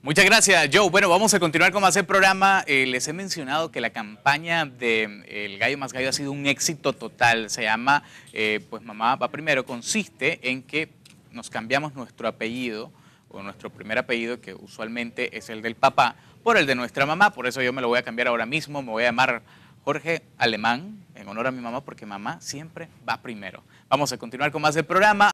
Muchas gracias, Joe. Bueno, vamos a continuar con más el programa. Eh, les he mencionado que la campaña de eh, El Gallo Más Gallo ha sido un éxito total. Se llama, eh, pues mamá va primero, consiste en que nos cambiamos nuestro apellido o nuestro primer apellido, que usualmente es el del papá, por el de nuestra mamá. Por eso yo me lo voy a cambiar ahora mismo. Me voy a llamar Jorge Alemán, en honor a mi mamá, porque mamá siempre va primero. Vamos a continuar con más del programa.